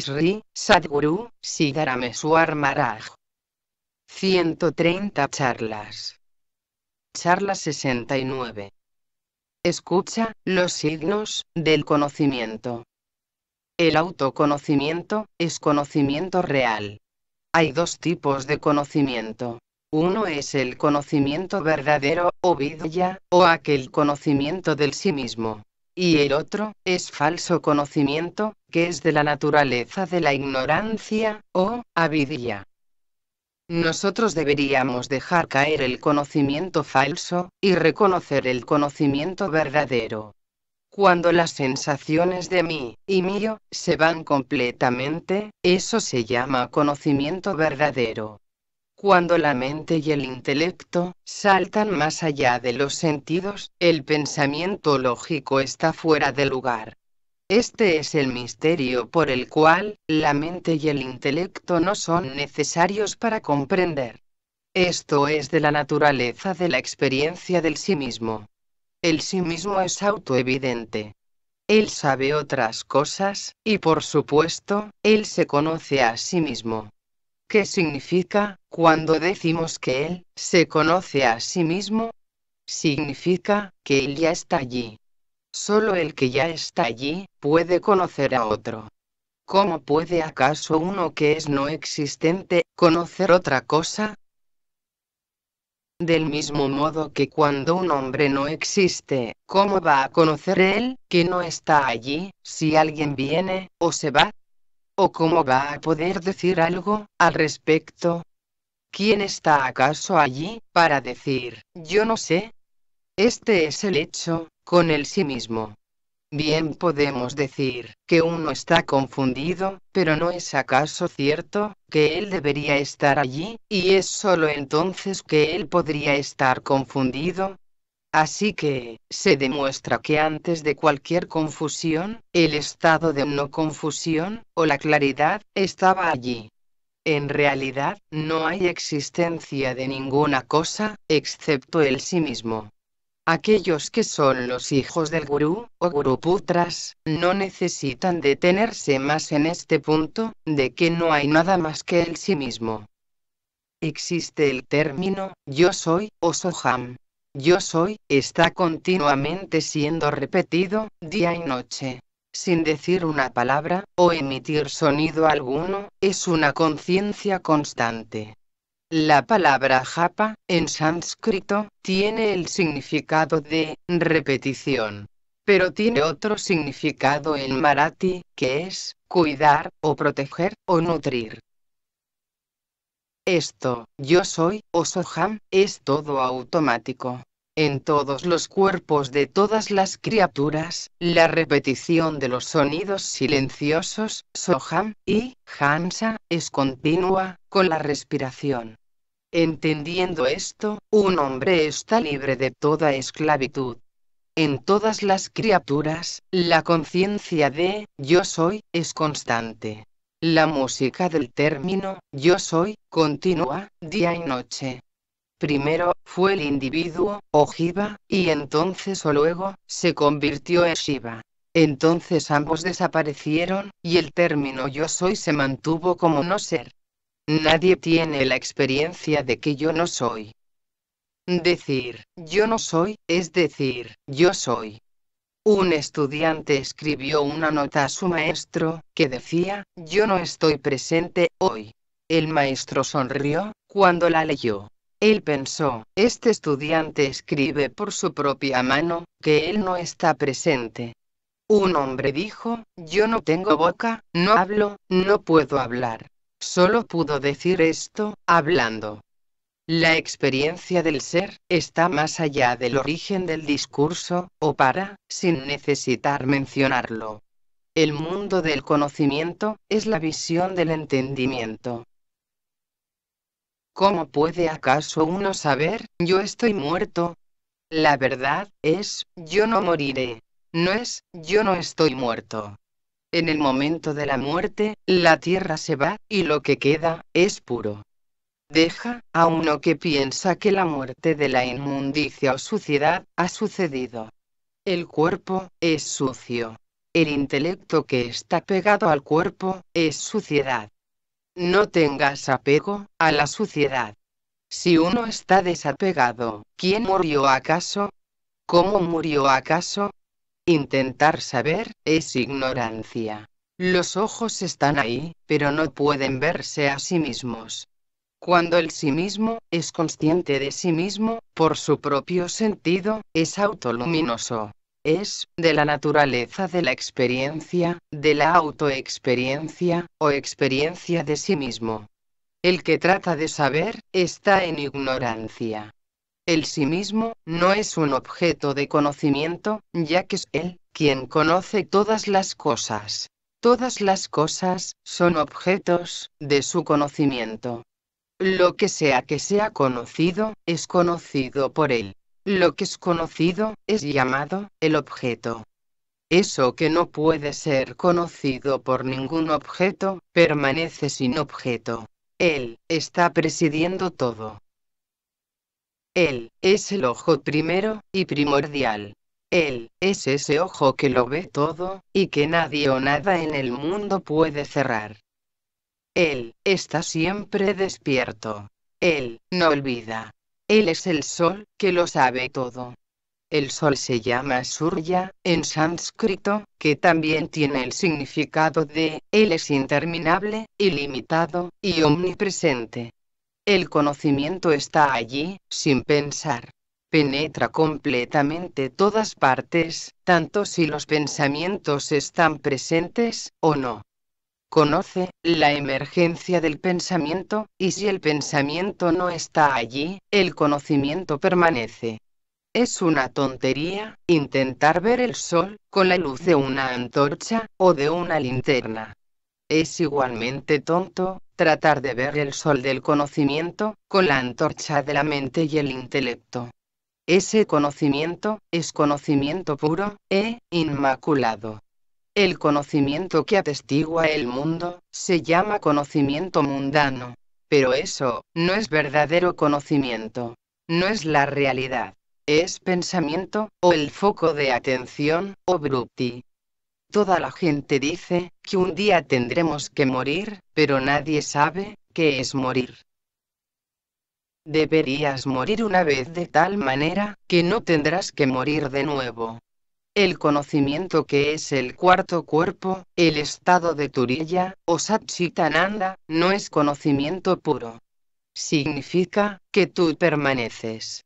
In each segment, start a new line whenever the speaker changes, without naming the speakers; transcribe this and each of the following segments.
Sri, Sadguru, Siddharameswar Maraj. 130 charlas. Charla 69. Escucha los signos del conocimiento. El autoconocimiento es conocimiento real. Hay dos tipos de conocimiento. Uno es el conocimiento verdadero, o vidya, o aquel conocimiento del sí mismo, y el otro es falso conocimiento, que es de la naturaleza de la ignorancia, o avidía. Nosotros deberíamos dejar caer el conocimiento falso, y reconocer el conocimiento verdadero. Cuando las sensaciones de mí y mío se van completamente, eso se llama conocimiento verdadero. Cuando la mente y el intelecto saltan más allá de los sentidos, el pensamiento lógico está fuera de lugar. Este es el misterio por el cual la mente y el intelecto no son necesarios para comprender. Esto es de la naturaleza de la experiencia del sí mismo. El sí mismo es autoevidente. Él sabe otras cosas, y por supuesto, él se conoce a sí mismo. ¿Qué significa? Cuando decimos que Él se conoce a sí mismo, significa que Él ya está allí. Solo el que ya está allí puede conocer a otro. ¿Cómo puede acaso uno que es no existente conocer otra cosa? Del mismo modo que cuando un hombre no existe, ¿cómo va a conocer él que no está allí si alguien viene o se va? ¿O cómo va a poder decir algo al respecto ¿Quién está acaso allí para decir, yo no sé? Este es el hecho, con el sí mismo. Bien podemos decir que uno está confundido, pero ¿no es acaso cierto que él debería estar allí, y es sólo entonces que él podría estar confundido? Así que, se demuestra que antes de cualquier confusión, el estado de no confusión, o la claridad, estaba allí. En realidad, no hay existencia de ninguna cosa, excepto el sí mismo. Aquellos que son los hijos del gurú, o guruputras, no necesitan detenerse más en este punto, de que no hay nada más que el sí mismo. Existe el término, yo soy, o soham. Yo soy, está continuamente siendo repetido, día y noche sin decir una palabra, o emitir sonido alguno, es una conciencia constante. La palabra japa, en sánscrito, tiene el significado de repetición. Pero tiene otro significado en marathi, que es cuidar, o proteger, o nutrir. Esto, yo soy, o soham, es todo automático, en todos los cuerpos de todas las criaturas, la repetición de los sonidos silenciosos, Soham y Hansa, es continua, con la respiración. Entendiendo esto, un hombre está libre de toda esclavitud. En todas las criaturas, la conciencia de yo soy es constante. La música del término yo soy continúa día y noche. Primero fue el individuo, Ojiva, y entonces o luego, se convirtió en Shiva. Entonces ambos desaparecieron, y el término yo soy se mantuvo como no ser. Nadie tiene la experiencia de que yo no soy. Decir, yo no soy, es decir, yo soy. Un estudiante escribió una nota a su maestro, que decía, yo no estoy presente hoy. El maestro sonrió, cuando la leyó. Él pensó, este estudiante escribe por su propia mano, que él no está presente. Un hombre dijo, yo no tengo boca, no hablo, no puedo hablar. Solo pudo decir esto, hablando. La experiencia del ser está más allá del origen del discurso, o para, sin necesitar mencionarlo. El mundo del conocimiento es la visión del entendimiento. ¿Cómo puede acaso uno saber? Yo estoy muerto. La verdad es, yo no moriré. No es, yo no estoy muerto. En el momento de la muerte, la tierra se va, y lo que queda, es puro. Deja, a uno que piensa que la muerte de la inmundicia o suciedad, ha sucedido. El cuerpo, es sucio. El intelecto que está pegado al cuerpo, es suciedad. No tengas apego a la suciedad. Si uno está desapegado, ¿quién murió acaso? ¿Cómo murió acaso? Intentar saber es ignorancia. Los ojos están ahí, pero no pueden verse a sí mismos. Cuando el sí mismo es consciente de sí mismo, por su propio sentido, es autoluminoso es de la naturaleza de la experiencia, de la autoexperiencia, o experiencia de sí mismo. El que trata de saber, está en ignorancia. El sí mismo, no es un objeto de conocimiento, ya que es él, quien conoce todas las cosas. Todas las cosas, son objetos, de su conocimiento. Lo que sea que sea conocido, es conocido por él. Lo que es conocido es llamado el objeto. Eso que no puede ser conocido por ningún objeto, permanece sin objeto. Él está presidiendo todo. Él es el ojo primero y primordial. Él es ese ojo que lo ve todo, y que nadie o nada en el mundo puede cerrar. Él está siempre despierto. Él no olvida. Él es el sol, que lo sabe todo. El sol se llama Surya, en sánscrito, que también tiene el significado de, Él es interminable, ilimitado, y omnipresente. El conocimiento está allí, sin pensar. Penetra completamente todas partes, tanto si los pensamientos están presentes o no conoce la emergencia del pensamiento, y si el pensamiento no está allí, el conocimiento permanece. Es una tontería intentar ver el sol con la luz de una antorcha o de una linterna. Es igualmente tonto tratar de ver el sol del conocimiento con la antorcha de la mente y el intelecto. Ese conocimiento es conocimiento puro e inmaculado. El conocimiento que atestigua el mundo, se llama conocimiento mundano. Pero eso, no es verdadero conocimiento. No es la realidad. Es pensamiento, o el foco de atención, o brutti. Toda la gente dice, que un día tendremos que morir, pero nadie sabe, qué es morir. Deberías morir una vez de tal manera, que no tendrás que morir de nuevo el conocimiento que es el cuarto cuerpo, el estado de Turiya, o Satchitananda, no es conocimiento puro. Significa que tú permaneces.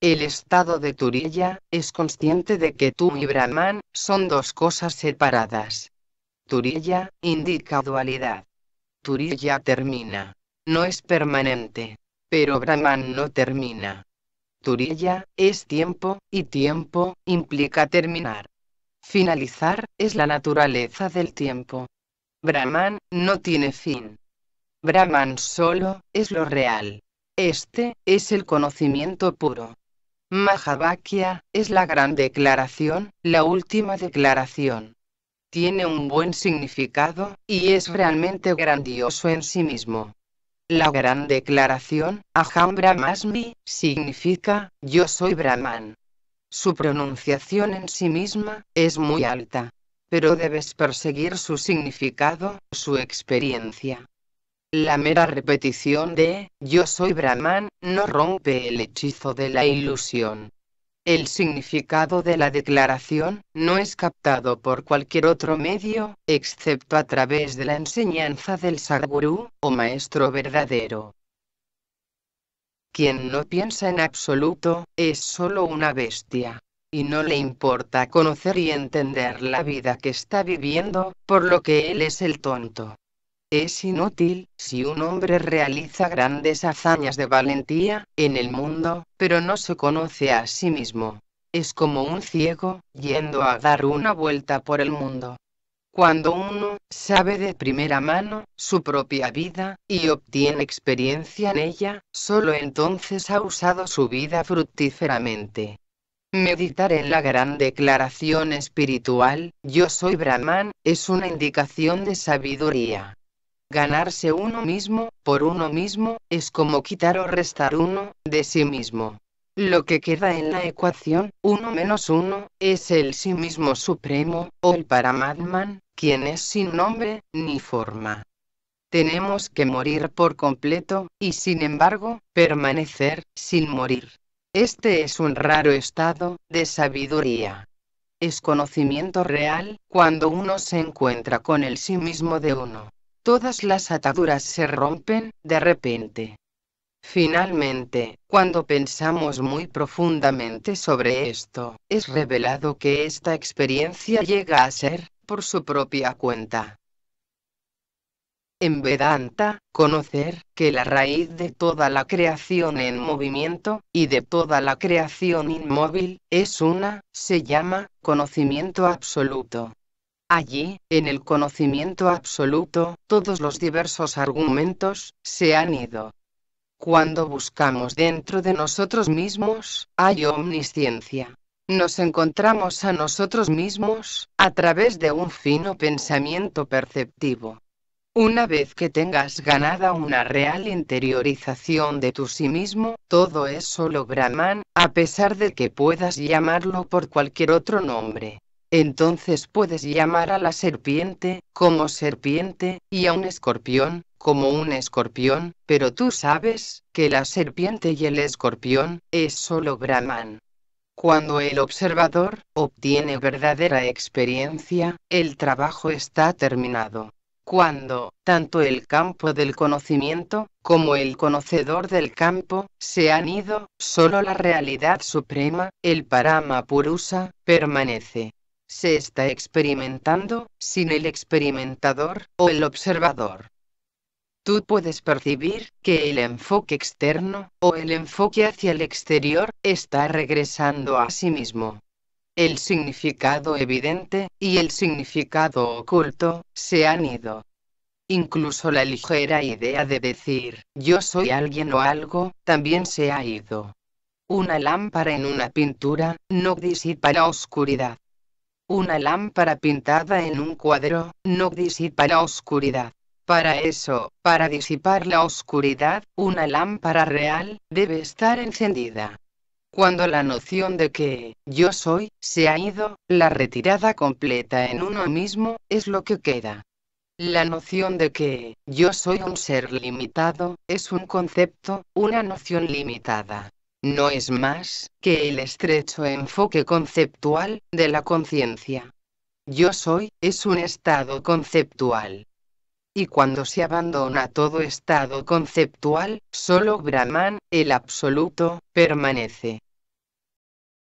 El estado de Turiya es consciente de que tú y Brahman son dos cosas separadas. Turiya indica dualidad. Turiya termina. No es permanente. Pero Brahman no termina. Turilla, es tiempo, y tiempo, implica terminar. Finalizar, es la naturaleza del tiempo. Brahman, no tiene fin. Brahman solo, es lo real. Este, es el conocimiento puro. Mahavakya, es la gran declaración, la última declaración. Tiene un buen significado, y es realmente grandioso en sí mismo. La gran declaración, Aham Brahmasmi, significa, yo soy Brahman. Su pronunciación en sí misma, es muy alta. Pero debes perseguir su significado, su experiencia. La mera repetición de, yo soy Brahman, no rompe el hechizo de la ilusión. El significado de la declaración no es captado por cualquier otro medio, excepto a través de la enseñanza del sagurú, o maestro verdadero. Quien no piensa en absoluto, es solo una bestia. Y no le importa conocer y entender la vida que está viviendo, por lo que él es el tonto. Es inútil, si un hombre realiza grandes hazañas de valentía, en el mundo, pero no se conoce a sí mismo. Es como un ciego, yendo a dar una vuelta por el mundo. Cuando uno sabe de primera mano su propia vida y obtiene experiencia en ella, solo entonces ha usado su vida fructíferamente. Meditar en la gran declaración espiritual, yo soy Brahman, es una indicación de sabiduría. Ganarse uno mismo, por uno mismo, es como quitar o restar uno, de sí mismo. Lo que queda en la ecuación, uno menos uno, es el sí mismo supremo, o el para quien es sin nombre, ni forma. Tenemos que morir por completo, y sin embargo, permanecer, sin morir. Este es un raro estado, de sabiduría. Es conocimiento real, cuando uno se encuentra con el sí mismo de uno todas las ataduras se rompen, de repente. Finalmente, cuando pensamos muy profundamente sobre esto, es revelado que esta experiencia llega a ser, por su propia cuenta. En Vedanta, conocer que la raíz de toda la creación en movimiento, y de toda la creación inmóvil, es una, se llama, conocimiento absoluto. Allí, en el conocimiento absoluto, todos los diversos argumentos se han ido. Cuando buscamos dentro de nosotros mismos, hay omnisciencia. Nos encontramos a nosotros mismos, a través de un fino pensamiento perceptivo. Una vez que tengas ganada una real interiorización de tu sí mismo, todo es solo Brahman, a pesar de que puedas llamarlo por cualquier otro nombre. Entonces puedes llamar a la serpiente, como serpiente, y a un escorpión, como un escorpión, pero tú sabes, que la serpiente y el escorpión, es solo Brahman. Cuando el observador obtiene verdadera experiencia, el trabajo está terminado. Cuando, tanto el campo del conocimiento, como el conocedor del campo, se han ido, solo la realidad suprema, el Parama Purusa, permanece se está experimentando, sin el experimentador o el observador. Tú puedes percibir que el enfoque externo, o el enfoque hacia el exterior, está regresando a sí mismo. El significado evidente, y el significado oculto, se han ido. Incluso la ligera idea de decir, yo soy alguien o algo, también se ha ido. Una lámpara en una pintura, no disipa la oscuridad. Una lámpara pintada en un cuadro no disipa la oscuridad. Para eso, para disipar la oscuridad, una lámpara real debe estar encendida. Cuando la noción de que yo soy se ha ido, la retirada completa en uno mismo es lo que queda. La noción de que yo soy un ser limitado es un concepto, una noción limitada no es más que el estrecho enfoque conceptual de la conciencia. Yo soy es un estado conceptual. Y cuando se abandona todo estado conceptual, solo Brahman, el absoluto, permanece.